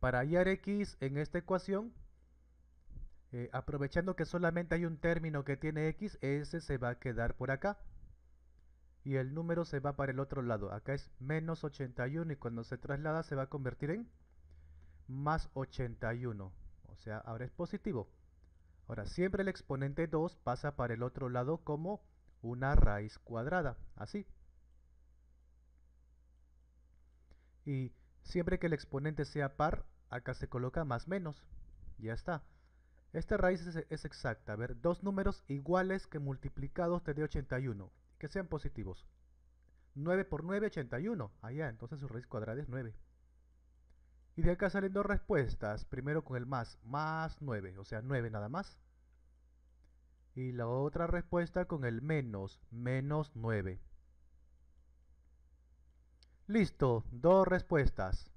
Para hallar x en esta ecuación, eh, aprovechando que solamente hay un término que tiene x, ese se va a quedar por acá. Y el número se va para el otro lado. Acá es menos 81 y cuando se traslada se va a convertir en más 81. O sea, ahora es positivo. Ahora, siempre el exponente 2 pasa para el otro lado como una raíz cuadrada. Así. Y Siempre que el exponente sea par, acá se coloca más menos. Ya está. Esta raíz es, exacta. A ver, dos números iguales que multiplicados te dé 81. Que sean positivos. 9 por 9, 81. Allá, entonces su raíz cuadrada es 9. Y de acá salen dos respuestas. Primero con el más, más 9, o sea, 9 nada más. Y la otra respuesta con el menos, menos 9. Listo, dos respuestas.